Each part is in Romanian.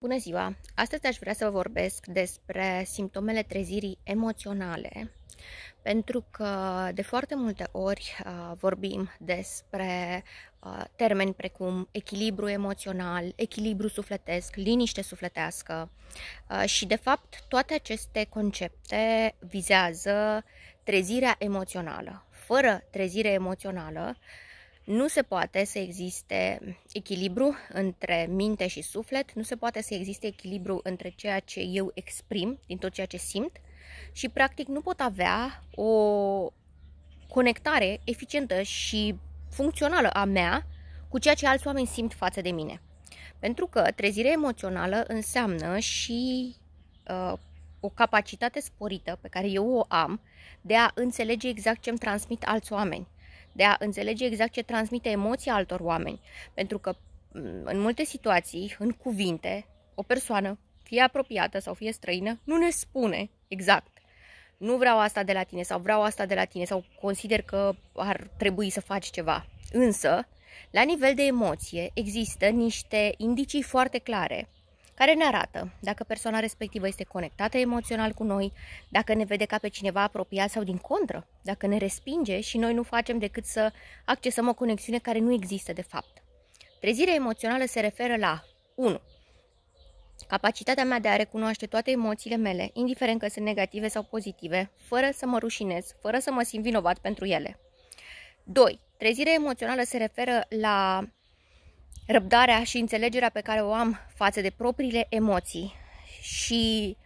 Bună ziua! Astăzi aș vrea să vă vorbesc despre simptomele trezirii emoționale, pentru că de foarte multe ori uh, vorbim despre uh, termeni precum echilibru emoțional, echilibru sufletesc, liniște sufletească uh, și, de fapt, toate aceste concepte vizează trezirea emoțională. Fără trezire emoțională, nu se poate să existe echilibru între minte și suflet, nu se poate să existe echilibru între ceea ce eu exprim, din tot ceea ce simt, și practic nu pot avea o conectare eficientă și funcțională a mea cu ceea ce alți oameni simt față de mine. Pentru că trezirea emoțională înseamnă și uh, o capacitate sporită pe care eu o am de a înțelege exact ce îmi transmit alți oameni de a înțelege exact ce transmite emoția altor oameni. Pentru că mm, în multe situații, în cuvinte, o persoană, fie apropiată sau fie străină, nu ne spune exact nu vreau asta de la tine sau vreau asta de la tine sau consider că ar trebui să faci ceva. Însă, la nivel de emoție, există niște indicii foarte clare care ne arată dacă persoana respectivă este conectată emoțional cu noi, dacă ne vede ca pe cineva apropiat sau din contră, dacă ne respinge și noi nu facem decât să accesăm o conexiune care nu există de fapt. Trezirea emoțională se referă la 1. Capacitatea mea de a recunoaște toate emoțiile mele, indiferent că sunt negative sau pozitive, fără să mă rușinez, fără să mă simt vinovat pentru ele. 2. Trezirea emoțională se referă la răbdarea și înțelegerea pe care o am față de propriile emoții și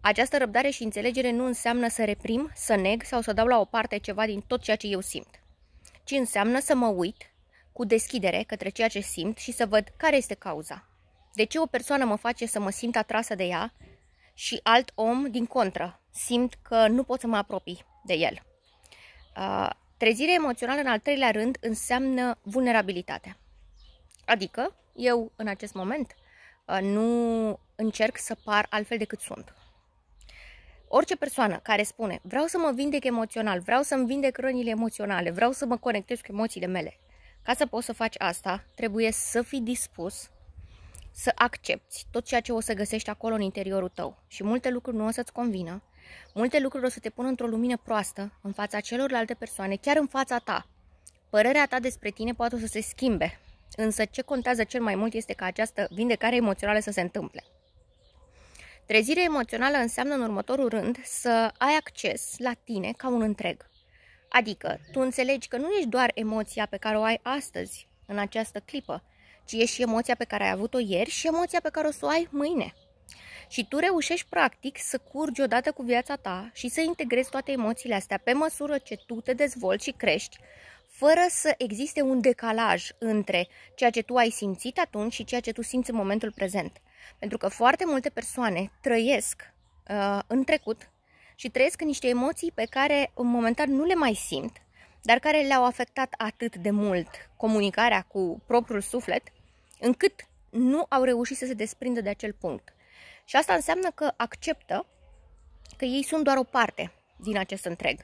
această răbdare și înțelegere nu înseamnă să reprim, să neg sau să dau la o parte ceva din tot ceea ce eu simt, ci înseamnă să mă uit cu deschidere către ceea ce simt și să văd care este cauza. De ce o persoană mă face să mă simt atrasă de ea și alt om, din contră, simt că nu pot să mă apropii de el. Uh, trezirea emoțională, în al treilea rând, înseamnă vulnerabilitatea. Adică, eu în acest moment uh, nu încerc să par altfel decât sunt. Orice persoană care spune vreau să mă vindec emoțional, vreau să-mi vindec rănile emoționale, vreau să mă conectez cu emoțiile mele, ca să poți să faci asta, trebuie să fii dispus să accepti tot ceea ce o să găsești acolo în interiorul tău. Și multe lucruri nu o să-ți convină, multe lucruri o să te pună într-o lumină proastă în fața celorlalte persoane, chiar în fața ta. Părerea ta despre tine poate o să se schimbe Însă ce contează cel mai mult este ca această vindecare emoțională să se întâmple. Trezirea emoțională înseamnă în următorul rând să ai acces la tine ca un întreg. Adică tu înțelegi că nu ești doar emoția pe care o ai astăzi, în această clipă, ci ești și emoția pe care ai avut-o ieri și emoția pe care o să o ai mâine. Și tu reușești practic să curgi odată cu viața ta și să integrezi toate emoțiile astea pe măsură ce tu te dezvolți și crești, fără să existe un decalaj între ceea ce tu ai simțit atunci și ceea ce tu simți în momentul prezent. Pentru că foarte multe persoane trăiesc uh, în trecut și trăiesc niște emoții pe care în momentan nu le mai simt, dar care le-au afectat atât de mult comunicarea cu propriul suflet, încât nu au reușit să se desprindă de acel punct. Și asta înseamnă că acceptă că ei sunt doar o parte din acest întreg.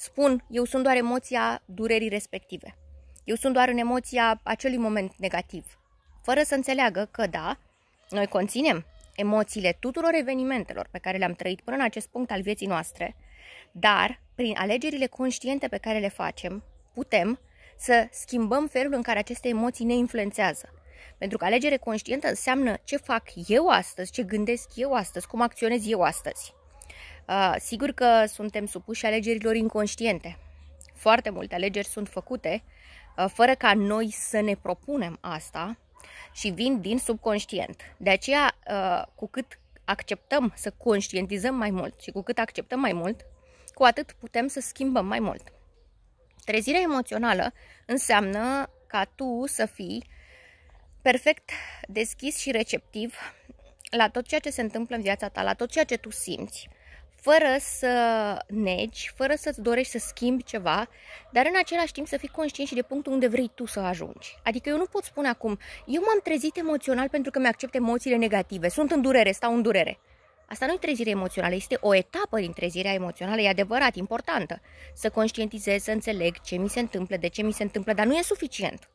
Spun, eu sunt doar emoția durerii respective. Eu sunt doar în emoția acelui moment negativ. Fără să înțeleagă că, da, noi conținem emoțiile tuturor evenimentelor pe care le-am trăit până în acest punct al vieții noastre, dar, prin alegerile conștiente pe care le facem, putem să schimbăm felul în care aceste emoții ne influențează. Pentru că alegere conștientă înseamnă ce fac eu astăzi, ce gândesc eu astăzi, cum acționez eu astăzi. Ah, sigur că suntem supuși alegerilor inconștiente. Foarte multe alegeri sunt făcute ah, fără ca noi să ne propunem asta și vin din subconștient. De aceea, ah, cu cât acceptăm să conștientizăm mai mult și cu cât acceptăm mai mult, cu atât putem să schimbăm mai mult. Trezirea emoțională înseamnă ca tu să fii perfect deschis și receptiv la tot ceea ce se întâmplă în viața ta, la tot ceea ce tu simți, fără să negi, fără să-ți dorești să schimbi ceva, dar în același timp să fii conștient și de punctul unde vrei tu să ajungi. Adică eu nu pot spune acum, eu m-am trezit emoțional pentru că mi-accept emoțiile negative, sunt în durere, stau în durere. Asta nu e trezire emoțională, este o etapă din trezirea emoțională, e adevărat, importantă. Să conștientizez, să înțeleg ce mi se întâmplă, de ce mi se întâmplă, dar nu e suficient.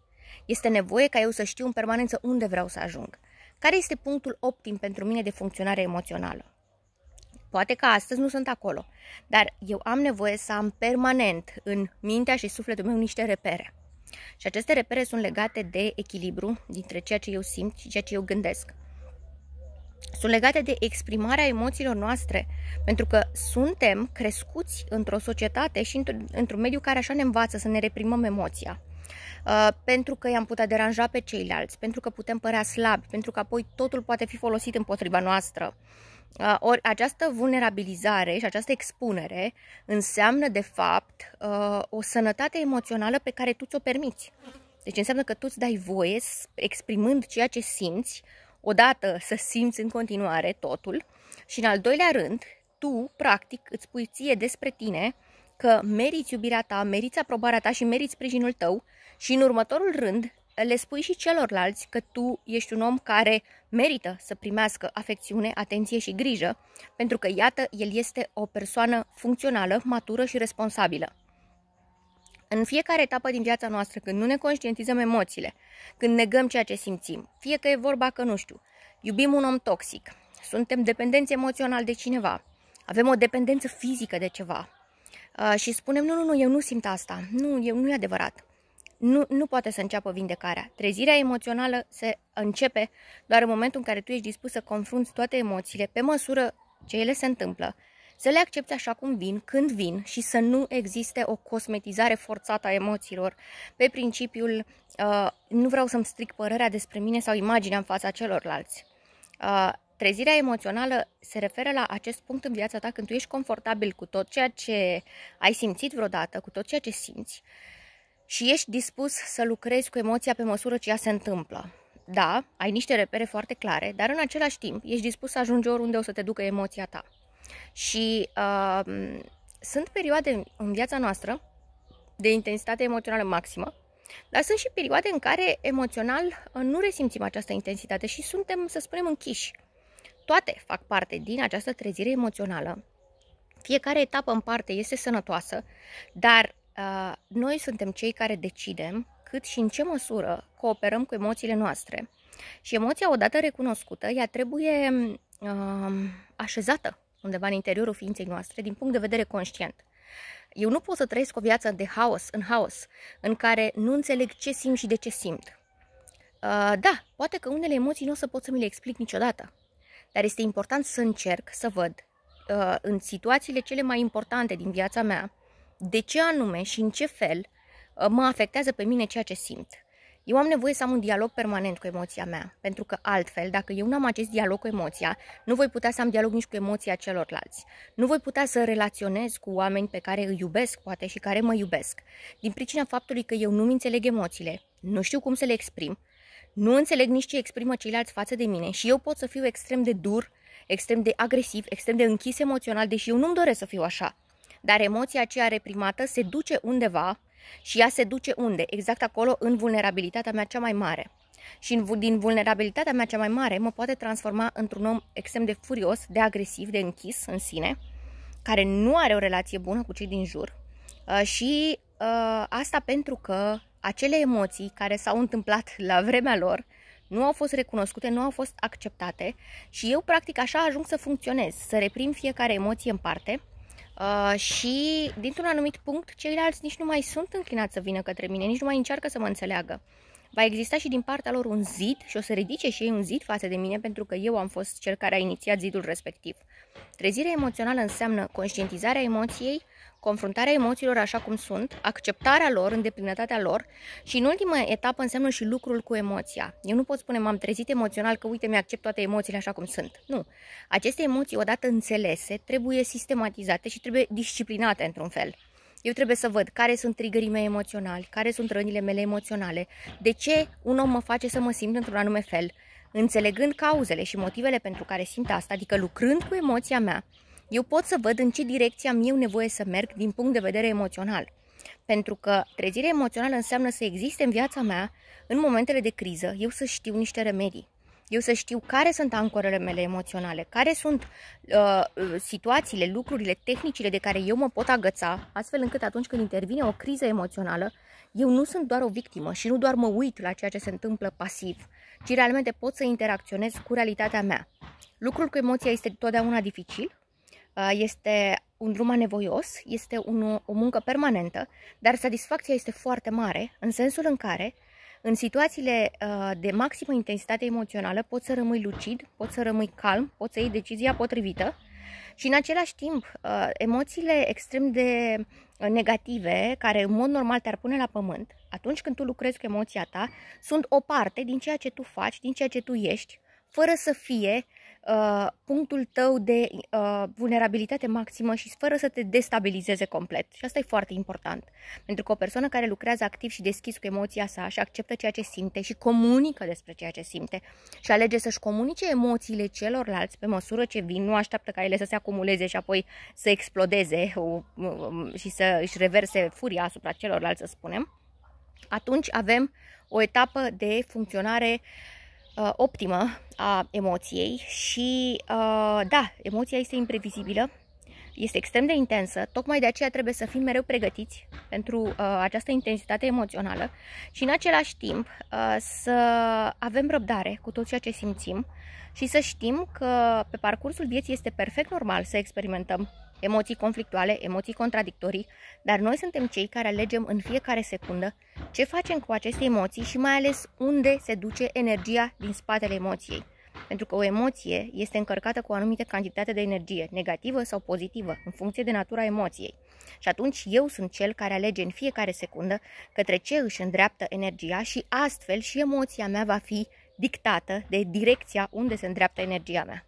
Este nevoie ca eu să știu în permanență unde vreau să ajung. Care este punctul optim pentru mine de funcționare emoțională? Poate că astăzi nu sunt acolo, dar eu am nevoie să am permanent în mintea și sufletul meu niște repere. Și aceste repere sunt legate de echilibru dintre ceea ce eu simt și ceea ce eu gândesc. Sunt legate de exprimarea emoțiilor noastre, pentru că suntem crescuți într-o societate și într-un mediu care așa ne învață să ne reprimăm emoția. Uh, pentru că i-am putea deranja pe ceilalți, pentru că putem părea slabi, pentru că apoi totul poate fi folosit împotriva noastră. Uh, ori această vulnerabilizare și această expunere înseamnă, de fapt, o sănătate emoțională pe care tu ți-o permiți. Deci înseamnă că tu îți dai voie, exprimând ceea ce simți, odată să simți în continuare totul și în al doilea rând, tu, practic, îți pui ție despre tine că meriți iubirea ta, meriți aprobarea ta și meriți sprijinul tău și în următorul rând le spui și celorlalți că tu ești un om care merită să primească afecțiune, atenție și grijă, pentru că, iată, el este o persoană funcțională, matură și responsabilă. În fiecare etapă din viața noastră, când nu ne conștientizăm emoțiile, când negăm ceea ce simțim, fie că e vorba că, nu știu, iubim un om toxic, suntem dependenți emoțional de cineva, avem o dependență fizică de ceva și spunem, nu, nu, nu, eu nu simt asta, nu, eu nu e adevărat nu, nu poate să înceapă vindecarea. Trezirea emoțională se începe doar în momentul în care tu ești dispus să confrunți toate emoțiile pe măsură ce ele se întâmplă, să le accepti așa cum vin, când vin și să nu existe o cosmetizare forțată a emoțiilor pe principiul uh, nu vreau să-mi stric părerea despre mine sau imaginea în fața celorlalți. Uh, Trezirea emoțională se referă la acest punct în viața ta când tu ești confortabil cu tot ceea ce ai simțit vreodată, cu tot ceea ce simți și ești dispus să lucrezi cu emoția pe măsură ce ea se întâmplă. Da, ai niște repere foarte clare, dar în același timp ești dispus să ajungi oriunde o să te ducă emoția ta. Și uh, sunt perioade în viața noastră de intensitate emoțională maximă, dar sunt și perioade în care emoțional uh, nu resimțim această intensitate și suntem, să spunem, închiși. Toate fac parte din această trezire emoțională. Fiecare etapă în parte este sănătoasă, dar Uh, noi suntem cei care decidem cât și în ce măsură cooperăm cu emoțiile noastre. Și emoția, odată recunoscută, ea trebuie uh, așezată undeva în interiorul ființei noastre, din punct de vedere conștient. Eu nu pot să trăiesc o viață de haos, în haos, în care nu înțeleg ce simt și de ce simt. Uh, da, poate că unele emoții nu o să pot să mi le explic niciodată, dar este important să încerc să văd uh, în situațiile cele mai importante din viața mea de ce anume și în ce fel uh, mă afectează pe mine ceea ce simt. Eu am nevoie să am un dialog permanent cu emoția mea, pentru că altfel, dacă eu nu am acest dialog cu emoția, nu voi putea să am dialog nici cu emoția celorlalți. Nu voi putea să relaționez cu oameni pe care îi iubesc, poate, și care mă iubesc. Din pricina faptului că eu nu-mi înțeleg emoțiile, nu știu cum să le exprim, nu înțeleg nici ce exprimă ceilalți față de mine și eu pot să fiu extrem de dur, extrem de agresiv, extrem de închis emoțional, deși eu nu-mi doresc să fiu așa dar emoția aceea reprimată se duce undeva și ea se duce unde? Exact acolo, în vulnerabilitatea mea cea mai mare. Și din vulnerabilitatea mea cea mai mare mă poate transforma într-un om extrem de furios, de agresiv, de închis în sine, care nu are o relație bună cu cei din jur. Uh, și uh, asta pentru că acele emoții care s-au întâmplat la vremea lor nu au fost recunoscute, nu au fost acceptate și eu practic așa ajung să funcționez, să reprim fiecare emoție în parte Uh, și, dintr-un anumit punct, ceilalți nici nu mai sunt înclinați să vină către mine, nici nu mai încearcă să mă înțeleagă. Va exista și din partea lor un zid și o să ridice și ei un zid față de mine pentru că eu am fost cel care a inițiat zidul respectiv. Trezirea emoțională înseamnă conștientizarea emoției, confruntarea emoțiilor așa cum sunt, acceptarea lor, îndeplinătatea lor și în ultima etapă înseamnă și lucrul cu emoția. Eu nu pot spune m-am trezit emoțional că uite mi-accept toate emoțiile așa cum sunt. Nu. Aceste emoții odată înțelese trebuie sistematizate și trebuie disciplinate într-un fel. Eu trebuie să văd care sunt trigării mei emoționali, care sunt rănile mele emoționale, de ce un om mă face să mă simt într-un anume fel, înțelegând cauzele și motivele pentru care simt asta, adică lucrând cu emoția mea, eu pot să văd în ce direcție am eu nevoie să merg din punct de vedere emoțional. Pentru că trezirea emoțională înseamnă să existe în viața mea, în momentele de criză, eu să știu niște remedii. Eu să știu care sunt ancorele mele emoționale, care sunt uh, situațiile, lucrurile, tehnicile de care eu mă pot agăța, astfel încât atunci când intervine o criză emoțională, eu nu sunt doar o victimă și nu doar mă uit la ceea ce se întâmplă pasiv, ci realmente pot să interacționez cu realitatea mea. Lucrul cu emoția este totdeauna dificil, Ah, este un drum anevoios, este un, o muncă permanentă, dar satisfacția este foarte mare, în sensul în care, în situațiile ah, de maximă intensitate emoțională, poți să rămâi lucid, poți să rămâi calm, poți să iei decizia potrivită și, în același timp, ah, emoțiile extrem de negative, care în mod normal te-ar pune la pământ, atunci când tu lucrezi cu emoția ta, sunt o parte din ceea ce tu faci, din ceea ce tu ești, fără să fie uh, Uh, punctul tău de uh, vulnerabilitate maximă și fără să te destabilizeze complet. Și asta e foarte important. Pentru că o persoană care lucrează activ și deschis cu emoția sa și acceptă ceea ce simte și comunică despre ceea ce simte și alege să-și comunice emoțiile celorlalți pe măsură ce vin, nu așteaptă ca ele să se acumuleze și apoi să explodeze um, și să își reverse furia asupra celorlalți, să spunem, atunci avem o etapă de funcționare uh, uh, optimă a emoției și, uh, da, emoția este imprevizibilă, este extrem de intensă, tocmai de aceea trebuie să fim mereu pregătiți pentru uh, această intensitate emoțională și în același timp uh, să avem răbdare cu tot ceea ce simțim și să știm că pe parcursul vieții este perfect normal să experimentăm emoții conflictuale, emoții contradictorii, dar noi suntem cei care alegem în fiecare secundă ce facem cu aceste emoții și mai ales unde se duce energia din spatele emoției? Pentru că o emoție este încărcată cu o anumită cantitate de energie, negativă sau pozitivă, în funcție de natura emoției. Și atunci eu sunt cel care alege în fiecare secundă către ce își îndreaptă energia și astfel și emoția mea va fi dictată de direcția unde se îndreaptă energia mea.